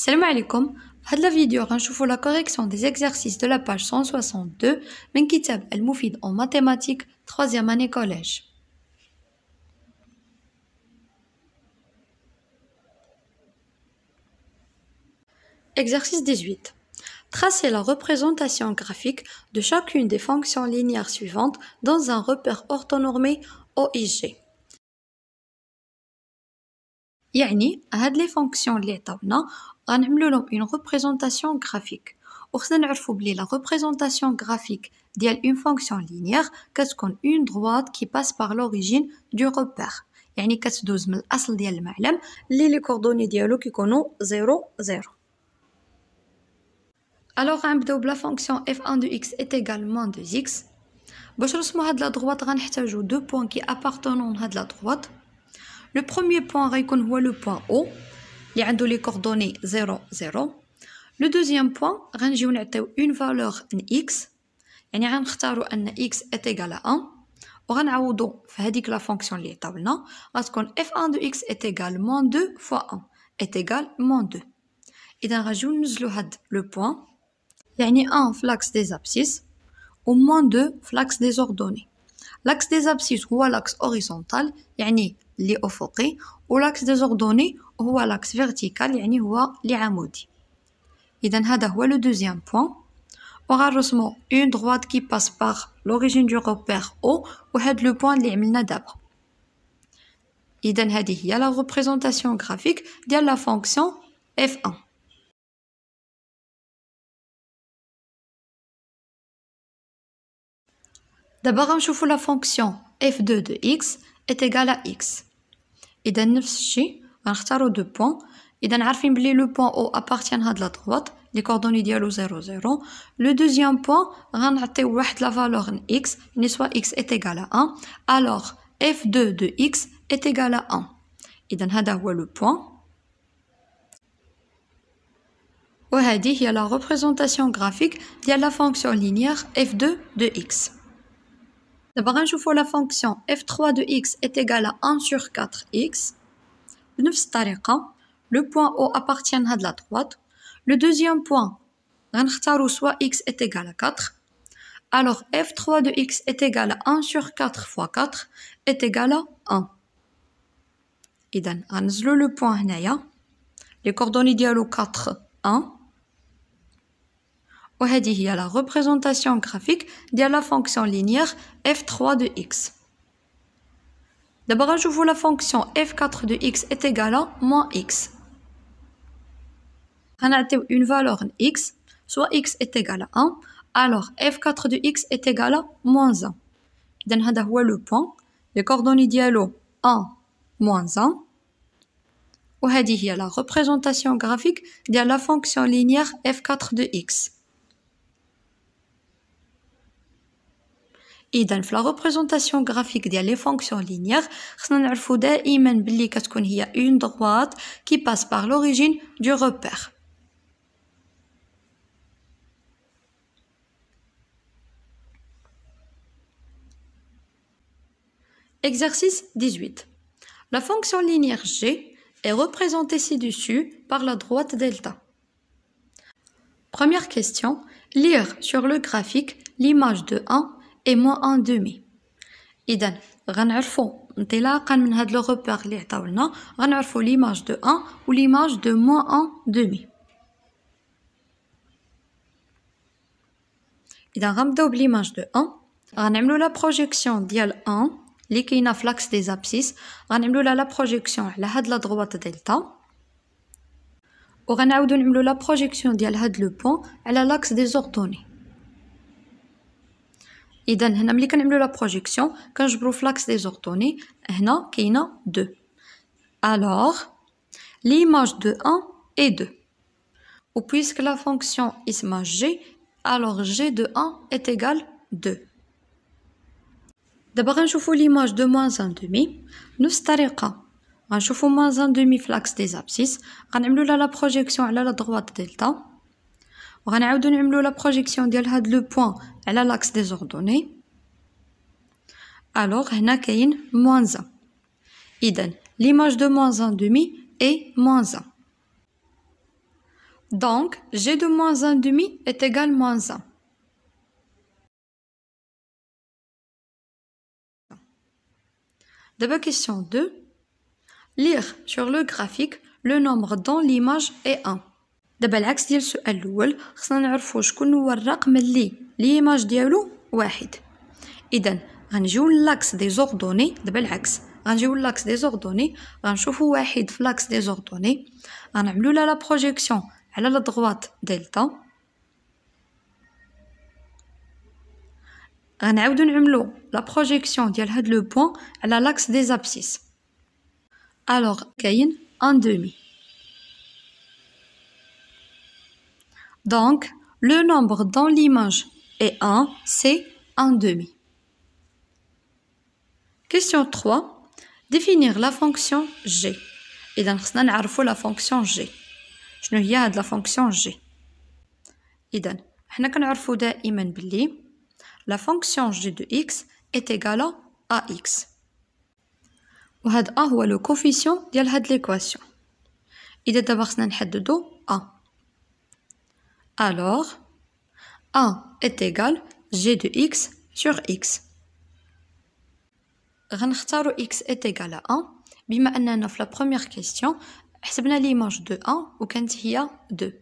Salam alaikum. Dans la vidéo, on la correction des exercices de la page 162 kitab El Moufid en mathématiques 3e année collège. Exercice 18. Tracez la représentation graphique de chacune des fonctions linéaires suivantes dans un repère orthonormé OIG. يعني هاد لي فونكسيون اللي عطاونا on we une représentation graphique. On la représentation graphique d'une une fonction linéaire, qu'on une droite qui passe par l'origine du repère. Les dialogue sont 0, 0. Alors, on fonction f1 de x est également 2x. Sur le point de la droite, on a deux points qui appartiennent à la droite. Le premier point, on voit le point O qui a les coordonnées 0, 0. Le deuxième point, on va lui une valeur x, on va choisir que x est égal à 1, et on va le retourner dans la fonction que nous avons faite, parce que f1 de x est égal à moins 2 fois 1, est égal à moins 2. On va lui donner le point, 1 sur l'axe des abscisses, et moins 2 sur l'axe des ordonnées. L'axe des abscisses est l'axe horizontal, c'est-à-dire le fond, et l'axe des ordonnées à l'axe vertical, c'est-à-dire l'amoude. Donc, est le deuxième point. On une droite qui passe par l'origine du repère O. où c'est le point que nous avons fait avant. Donc, la représentation graphique de la fonction f1. D'abord, nous que la fonction f2 de x est égale à x. Donc, nous on va deux points. Si on sait que le point O appartient à droite, les coordonnées sont 0, 0. Le deuxième point, on va lui donner la valeur x, est égal à 1. Alors, f2 de x est égal à 1. Donc, c'est le point. Et c'est la représentation graphique de la fonction linéaire f2 de x. On va jouer la fonction f3 de x est égal à 1 sur 4x. بنفس point لو appartient à la droite le deuxième point غنختاروا soit x est égal à 4 alors f3 de x est égal à 1 sur 4 fois 4 est égal à 1 اذا غنزلو لو بوين هنايا لي كوردوني ديالو 4 1 وهذه هي la représentation graphique de la fonction linéaire f3 de x D'abord, je vois la fonction f4 de x est égale à moins x. On a une valeur x, soit x est égal à 1, alors f4 de x est égal à moins 1. Donc, c'est le point. Les coordonnées dialo 1, moins 1. Et c'est la représentation graphique de la fonction linéaire f4 de x. Et la la représentation graphique des fonctions linéaires, nous خصنا نعرفو دائما بلي كتكون هي اون qui passe par l'origine Exercice 18. La fonction linéaire g est représentée ci-dessus par la droite delta. Première question, lire sur le graphique l'image de 1 اي موان ان دومي اذا غنعرفو انطلاقا من هاد لو روبير اللي عطاو لنا غنعرفوا ليماج دو ان و ليماج دو موان ان دومي اذا غنبداو بليماج دو ان غنعملو لا بروجيكسيون ديال ان لي كاينه في لاكس دي زابسيس غنعملو لها لا بروجيكسيون على هاد لا دروات دلتا وغنعاودو نعملو لا بروجيكسيون ديال هاد لو بون على لاكس دي زوردوني Et donc, nous avons la projection, quand je prends le flux des ordonnées, nous avons 2. Alors, l'image de 1 est 2. puisque la fonction est g, alors g de 1 est égal à 2. D'abord, nous avons l'image de moins 1,5. Nous avons l'image de moins 1,5 flux des abscisses. Nous avons la projection à la droite delta. Nous avons l'image de la projection de la droite delta. Elle a l'axe des ordonnées. Alors, elle a qu'elle moins 1. Idem, l'image de moins 1,5 est moins 1. Donc, G de moins 1,5 est égal à moins 1. Deuxième question lire sur le graphique le nombre dont l'image est 1. دابا العكس ديال السؤال الاول خصنا نعرفوا شكون هو الرقم اللي ليماج ديالو واحد اذا غنجيو لاكس دي زوردوني دابا العكس غنجيو لاكس دي زوردوني غنشوفوا واحد في لاكس دي زوردوني غنعملوا لا بروجيكسيون على لا دغوات دلتا غنعاودو نعملو لا بروجيكسيون ديال هاد لو بوين على لاكس دي زابسيس الوغ كاين ان دومي Donc, le nombre dans l'image est 1, c'est 1 demi. Question 3. Définir la fonction g. Et dans la fonction g. Je ne de la fonction g. Et que la fonction g de x est égale à x. وهذا هو le coefficient de l'équation. إذا دابا de نحددو alors, 1 est égal g de x sur x. choisir x est égal à 1 بما la première question حسبنا l'image de 1 y هي 2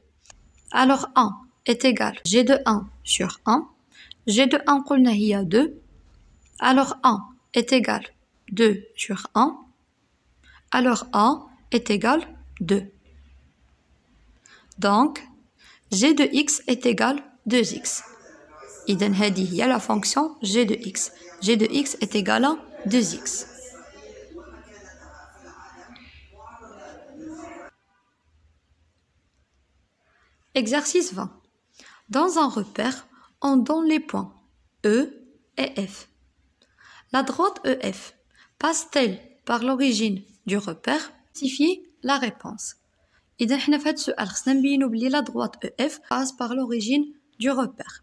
alors 1 est égal g de 1 sur 1 g de 1 قلنا 2 alors 1 est égal 2 sur 1 alors 1 est égal 2 donc g de x est égal 2x. Iden il y a la fonction g de x. g de x est égal à 2x. Exercice 20. Dans un repère, on donne les points E et F. La droite EF passe-t-elle par l'origine du repère signifie la réponse. Et d'un, il y a que la droite EF passe par l'origine du repère.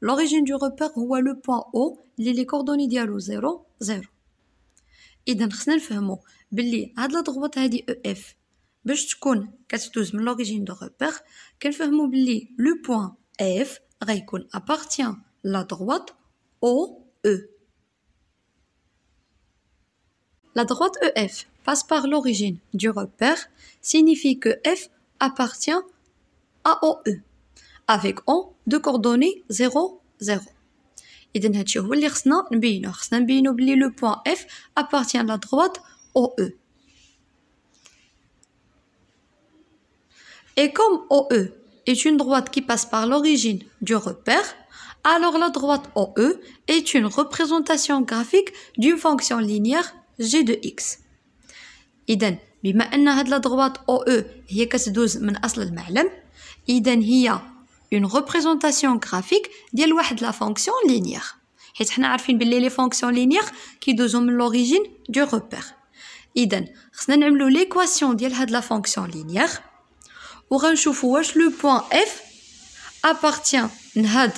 L'origine du repère est le point O, qui est le coordonné de 0, 0. Et d'un, il que la droite EF est de faire une fois que la droite EF est en train de que le point EF appartient à la droite OE. La droite EF passe par l'origine du repère, signifie que F appartient à OE, avec O de coordonnées 0, 0. Et de nature, le point f le point F appartient à la e. Et comme OE est une droite qui passe par l'origine du repère, alors la droite OE est une représentation graphique d'une fonction linéaire جي دو إكس إذا بما أن هاد لدغوات أو أو e هي كتدوز من أصل المعلم إذا هي اون ريبريزونطاسيون غرافيك ديال واحد لا فونكسيون لينيير حيت حنا عارفين بلي لي فونكسيون لينيير كيدوزو من لوريجين دو روبير اذا خصنا نعملو ليكواسيون ديال هاد لا فونكسيون لينيير وغنشوفو واش لو بوين اف appartient لهاد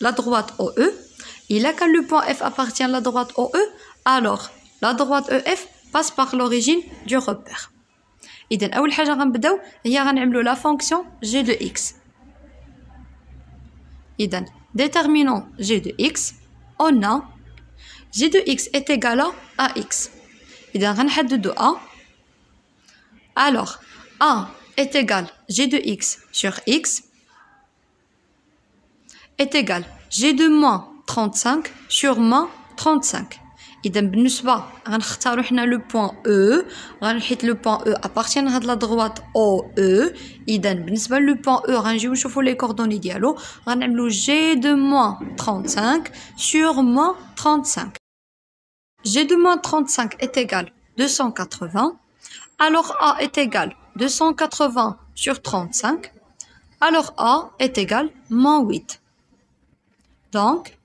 لا دروات او او الا كان لو بوين اف appartient لا دروات او او alors La droite EF passe par l'origine du repère. إذن la première chose que غنعملو la fonction g de x. إذن déterminant g de x, on a g de x est égal à x. ax. إذا de a. Alors, a est égal g de x sur x est égal g de moins 35 sur moins 35. اذا بالنسبه غنختاروا حنا لو بوين او غنحيت لو بوين او ابارتيان هاد لا دروات او او اذا بالنسبه لو بوين او غنجيو نشوفوا لي كوردوني ديالو غنعملو جي دو موان 35 sur moins 35 جي دو موان 35 est égal 280 alors a est égal 280 sur 35 alors a est égal moins 8 donc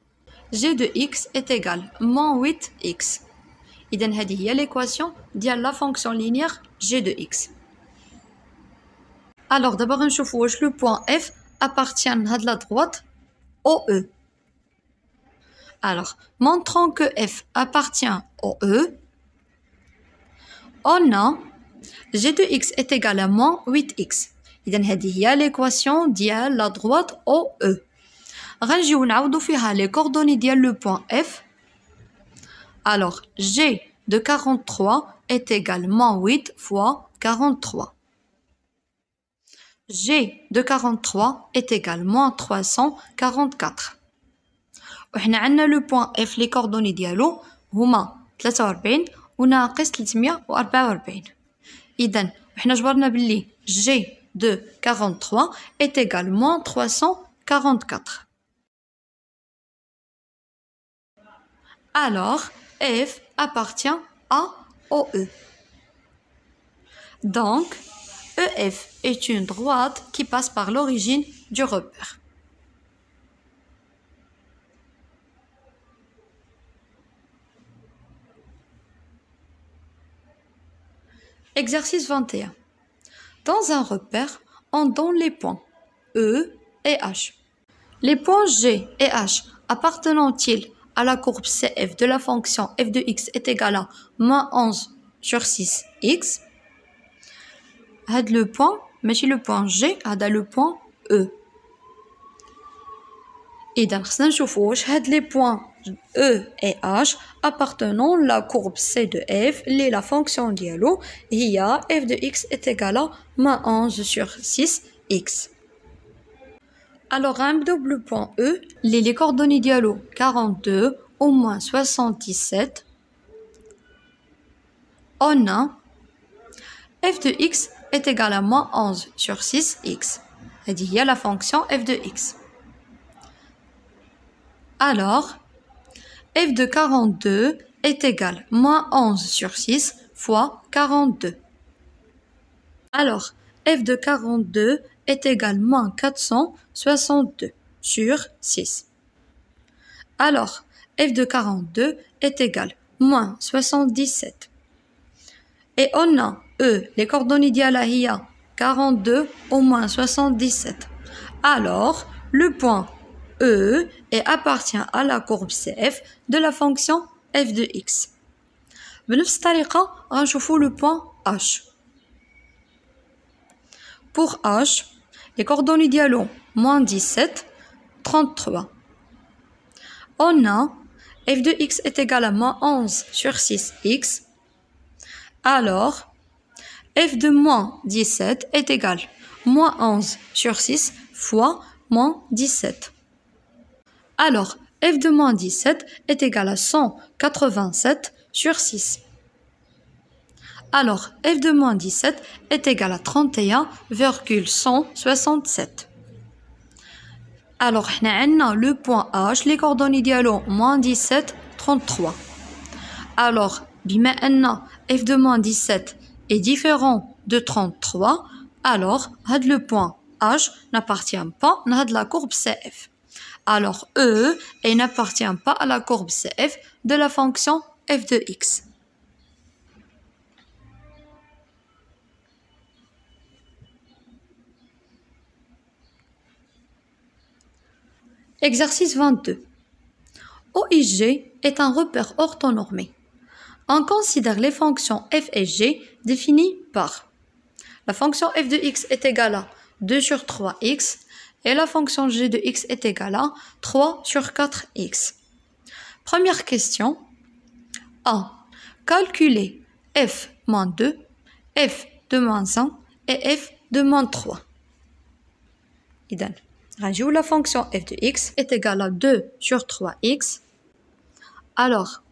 g de x est égal à moins 8x. Donc, y à l'équation de la fonction linéaire g de x. Alors d'abord un واش le point f appartient à la droite OE. Alors, montrant que f appartient au E, on a g de x est égal à moins 8x. Donc, y à l'équation de la droite OE. غنجيو نعاودو فيها لي كوردوني ديال لو بوان F. Alors, G de 43 ايت ايغالمون 8 fois 43 G de 43 est égal moins 344. On a le point F, les coordonnées d'Yalo, Huma, Tlata Orbein, on a un reste Litmia ou Arba Orbein. Iden, on a G de 43 est égal moins 344. alors F appartient à OE. Donc, EF est une droite qui passe par l'origine du repère. Exercice 21. Dans un repère, on donne les points E et H. Les points G et H appartenant-ils à la courbe CF de la fonction f de x est égale à moins 11 sur 6x, had le point, mais si le point G, had le point E. Et dans d'un had les points E et H appartenant à la courbe C de f, les la fonction dialo, il y a f de x est égale à moins 11 sur 6x. Alors double point les, les coordonnées dialo 42 au moins 77, on a f de x est égal à moins 11 sur 6x. C'est-à-dire il y a la fonction f de x. Alors, f de 42 est égal à moins 11 sur 6 fois 42. Alors, f de 42 est égal à moins 400 62 sur 6. Alors, f de 42 est égal moins 77. Et on a, E, les coordonnées à 42 au moins 77. Alors, le point E appartient à la courbe CF de la fonction f de x. Nous الطريقة le point H. Pour H, les coordonnées dialo, moins 17, 33. On a f de x est égal à moins 11 sur 6x. Alors, f de moins 17 est égal à moins 11 sur 6 fois moins 17. Alors, f de moins 17 est égal à 187 sur 6. Alors, f de moins 17 est égal à 31,167. Alors, on a le point H, les coordonnées dialogues, moins 17, 33. Alors, bima'anna, f de moins 17 est différent de 33, alors, le point H n'appartient pas à la courbe CF. Alors, E n'appartient pas à la courbe CF de la fonction f de x. Exercice 22. OIG est un repère orthonormé. On considère les fonctions f et g définies par la fonction f de x est égale à 2 sur 3x et la fonction g de x est égale à 3 sur 4x. Première question. A. Calculer f moins 2, f de moins 1 et f de moins 3. Idem. Rajoute la fonction f de x est égale à 2 sur 3x. Alors,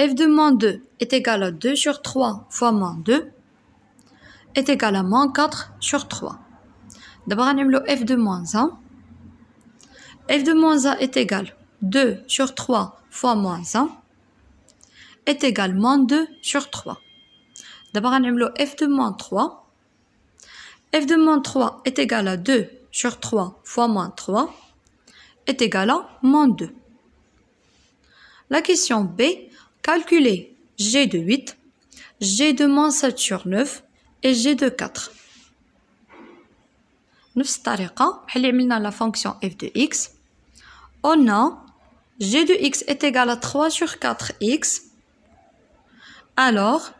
f de moins 2 est égal à 2 sur 3 fois moins 2 est égal à moins 4 sur 3. D'abord, on le f de moins 1. f de moins 1 est égal 2 sur 3 fois moins 1 est égal moins 2 sur 3. D'abord, on le f de moins 3. f de moins 3 est égal à 2 sur 3 fois moins 3 est égal à moins 2. La question B, calculer G de 8, G de moins 7 sur 9 et G de 4. nous الطريقة la fonction f de x on a g de x est égal à 3 sur 4x alors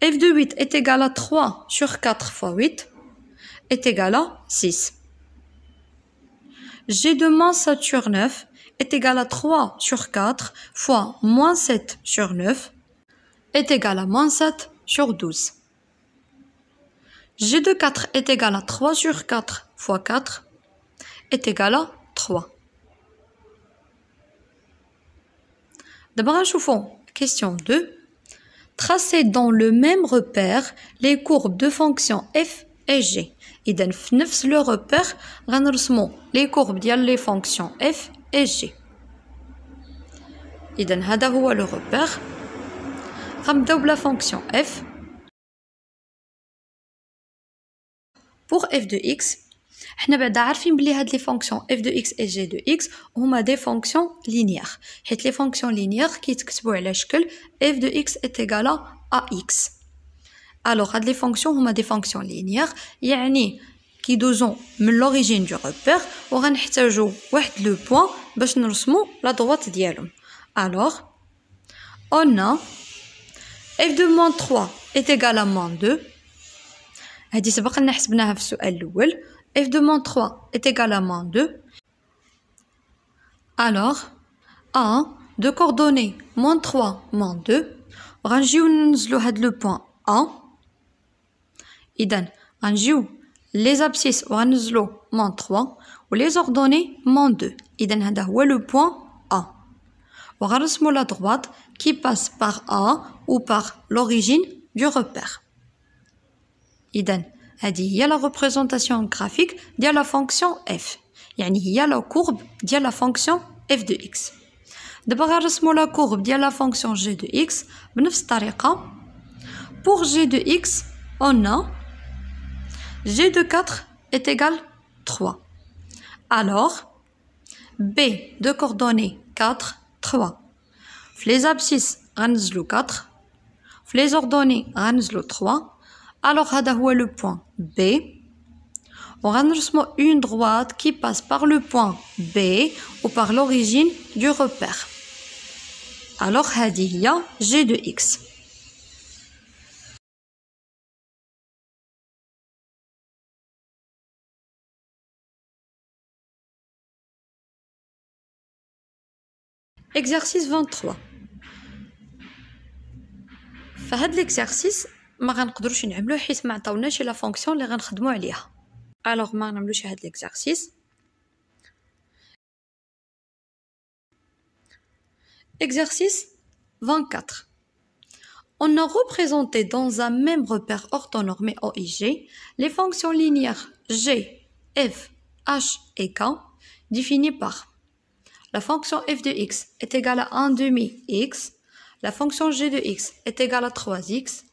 f de 8 est égal à 3 sur 4 fois 8 est égal à 6. G de moins 7 sur 9 est égal à 3 sur 4 fois moins 7 sur 9 est égal à moins 7 sur 12. G de 4 est égal à 3 sur 4 fois 4 est égal à 3. D'abord, chauffons question 2. Tracez dans le même repère les courbes de fonctions f et g et dans le repère, renversement les courbes de les fonctions f et g. Et dans ce le repère, ramdou la fonction f pour f de x. Nous va vu que les fonctions f de x et g de x sont des fonctions linéaires. Les fonctions linéaires qui sont f de x est égale à ax. Alors, les fonctions, on a des fonctions linéaires, يعني qui sont l'origine du repère, le point pour نرسمو la droite Alors, on a f de moins 3 est égal à moins 2. f de moins 3 est égal à moins 2. Alors, a deux coordonnées moins 3, moins 2. On va le point 1, Idem, en joue les abscisses 3 ou les ordonnées -2. Idem, on a le point A. Regardons-moi la droite qui passe par A ou par l'origine du repère. Idem, on il y a la représentation graphique de la fonction f. Il y a la courbe de la fonction f de x. on la courbe de la fonction g de x. Nous constaterons pour g de x on a G de 4 est égal 3. Alors, B de coordonnées 4, 3. Les abscisses, le 4. Les ordonnées, le 3. Alors, a le point B. On a une droite qui passe par le point B ou par l'origine du repère. Alors, a G de X. Exercice 23. فهاد l'exercice ما غنقدروش نعملوه حيت ما عطاوناش لا فونكسيون اللي غنخدمو عليها الوغ ما نعملوش هاد l'exercice Exercice 24. On a représenté dans un même repère orthonormé OIG les fonctions linéaires G, F, H et K définies par la fonction f de x est égale à 1 demi x. La fonction g de x est égale à 3x.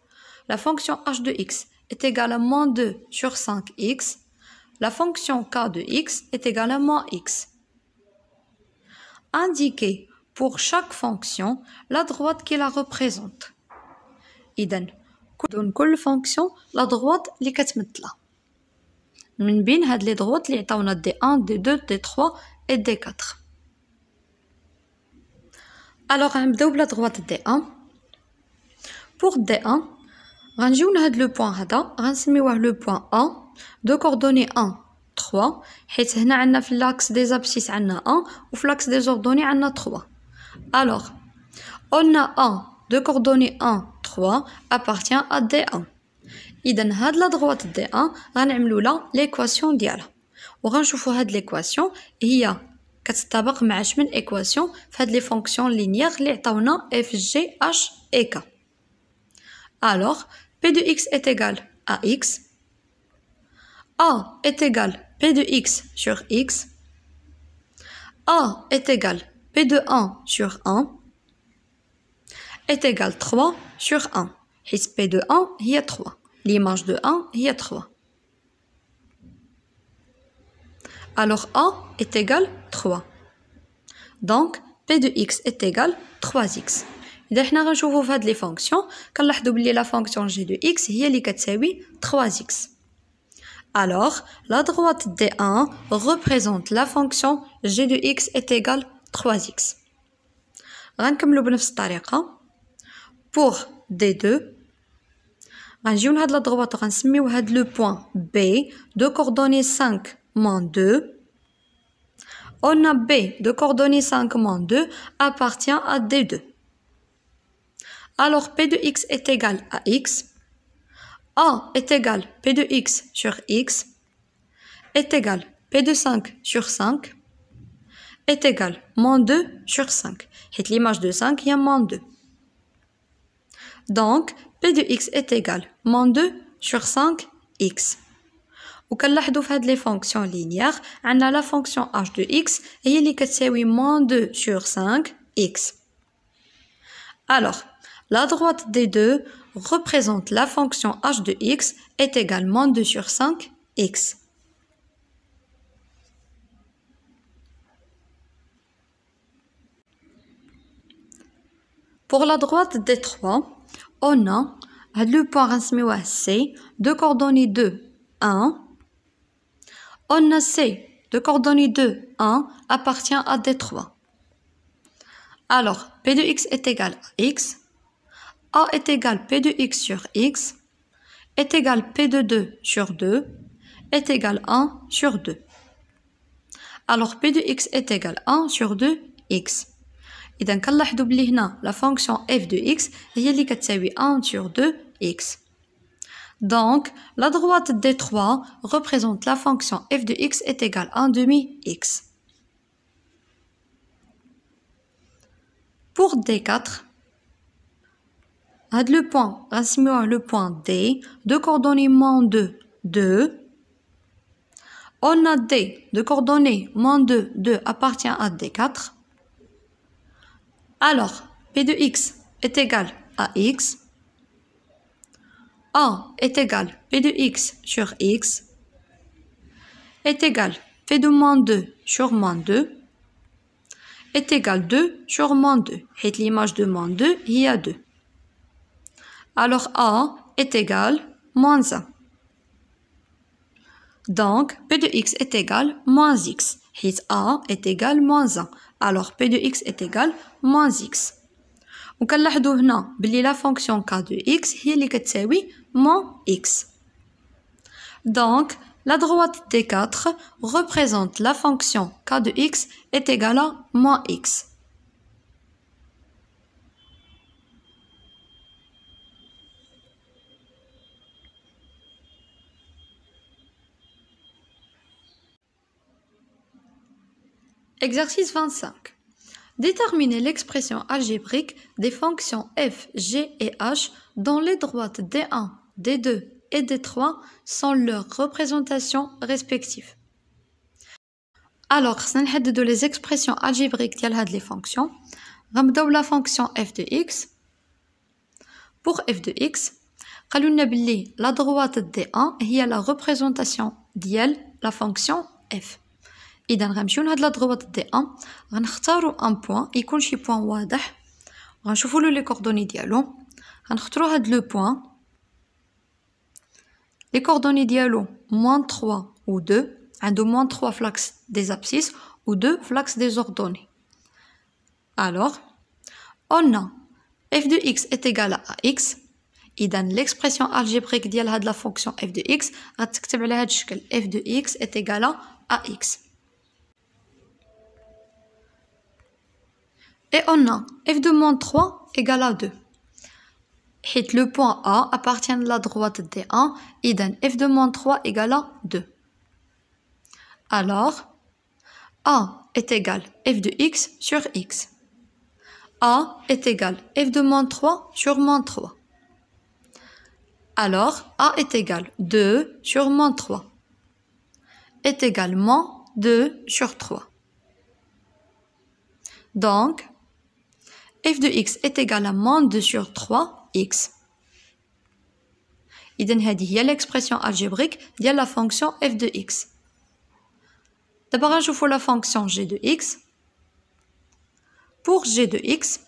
La fonction h de x est égale à moins 2 sur 5x. La fonction k de x est égale à moins x. Indiquez pour chaque fonction la droite qui la représente. إذن donc كل fonction la droite li كتمثلها من بين هاد لي droites اللي d 1 d 2 d 3 et d 4 alors on va la droite D1 pour D1 on va le point le point A de coordonnées 1 3 on عندنا l'axe des abscisses 1 ou l'axe des ordonnées 3 alors on a 1 de coordonnées 1 3 appartient à D1 إذن هاد la droite D1 va là l'équation ديالها وغنشوفو هاد l'équation a كتطابق مع شمن ايكواسيون فهاد les fonctions لينيير اللي عطاونا F, G, H اي K Alors, P de X est égal à x a est égal p de x sur x a est égal p de 1 sur 1 est égal 3 sur 1 p de 1 est 3 l'image de 1 est 3 Alors, A est égal 3. Donc, P de X est égal 3X. Et d'ailleurs, on va les fonctions. Quand la fonction G de X, il y a 3X. Alors, la droite D1 représente la fonction G de X est égal 3X. On Pour D2, on va la droite, le point B de coordonnées 5 moins 2. On a B de coordonnées 5 moins 2 appartient à D2. Alors P de X est égal à X. A est égal P de X sur X est égal P de 5 sur 5 est égal moins 2 sur 5. Et l'image de 5, il y a moins 2. Donc, P de X est égal moins 2 sur 5X. وكنلاحظوا في les لي فونكسيون لينيير عندنا la fonction h de x هي اللي كتساوي moins 2 sur 5 x alors la droite des deux représente la fonction h de x est égale moins 2 sur 5 x Pour la droite des 3, on a le point C, deux coordonnées de 1 on C, de coordonnées 2, 1 appartient à D3. Alors, P de x est égal à x. A est égal P de x sur x est égal P de 2 sur 2 est égal 1 sur 2. Alors P de x est égal 1 sur 2x. Et كنلاحظوا la هنا la fonction f de x est اللي 1 sur 2x. Donc, la droite D3 représente la fonction f de x est égale à 1 demi x. Pour D4, le point, le point D, de coordonnées moins 2, 2. On a D de coordonnées moins 2, 2 appartient à D4. Alors, P de x est égal à x. A est égal P de X sur X est égal P de moins 2 sur moins 2 est égal 2 sur moins 2. Et l'image de moins 2, il y a 2. Alors A est égal moins 1. Donc, P de x est égal moins x. Et A est égal moins 1. Alors, P de x est égal moins x. وكنلاحظوا هنا بلي La fonction k de x x. Donc, la droite d 4 représente la fonction k de x est égale à moins x. Exercice 25. Déterminer l'expression algébrique des fonctions f, g et h dont les droites d1 D2 et D3 sont leurs représentations respectives. Alors, on a les expressions algébriques de les fonctions. On la fonction f de x. Pour f de x, on la droite D1 est la représentation de la fonction f. Et dans la on la droite D1, on a un point, il y a un point, on a les coordonnées de on a le point, les coordonnées dialo, moins 3 ou 2, un de moins 3 flax des abscisses ou 2 flax des ordonnées. Alors, on a f de x est égal à x, et dans l'expression algébrique de la fonction f de x, f de x est égal à x. Et on a f de moins 3 égal à 2. Le point A appartient à la droite D1, إذن f de moins 3 égale à 2. Alors, A est égal f de x sur x. A est égal f de moins 3 sur moins 3. Alors, A est égal 2 sur moins 3 est également 2 sur 3. Donc, f de x est égal à moins 2 sur 3 il y a l'expression algébrique, il y a la fonction f de x. D'abord, je vous la fonction g de x. Pour g de x,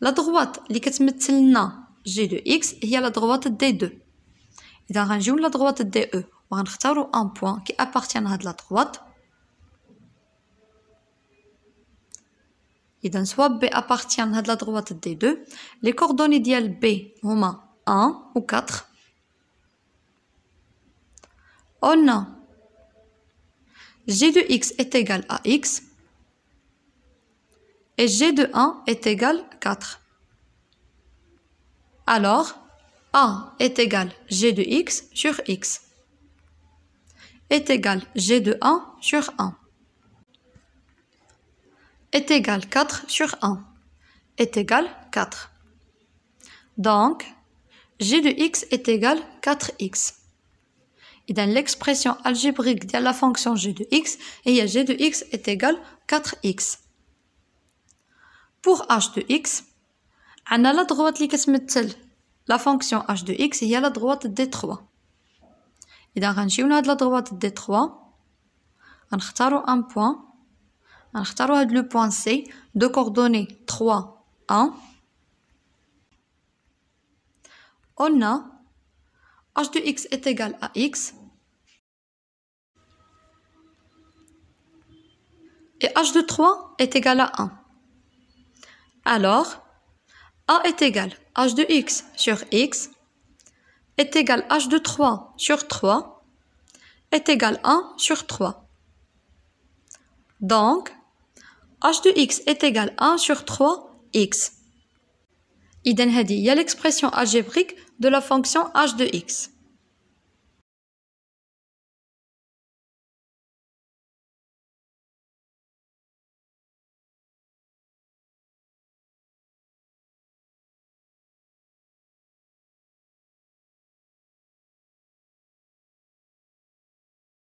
la droite qui est mise dans g de x, il y a la droite d2. dans un rangement la droite dE, on va retirer un point qui appartient à la droite. donc B appartient à la droite droite deux, les les idéaux B, b هما 1 ou 4 on a g de x est égal à x et g de 1 est égal à 4. Alors, a est égal g de x sur x est égal g de 1 sur 1 est égal 4 sur 1 est égal 4. Donc, g de x est égal 4x. Et dans l'expression algébrique de la fonction g de x, il y a g de x est égal 4x. Pour h de x, on a la droite qui est la fonction h de x, il y a la droite d3. Et dans la droite d3, on a un point نختاروا هاد le point C, deux coordonnées 3 1 on a h de x est égal à x et h de 3 est égal à 1. Alors, a est égal h de x sur x est égal h de 3 sur 3 est égal 1 sur 3. Donc, h de x est égal à 1 sur 3x. il y a l'expression algébrique de la fonction h de x.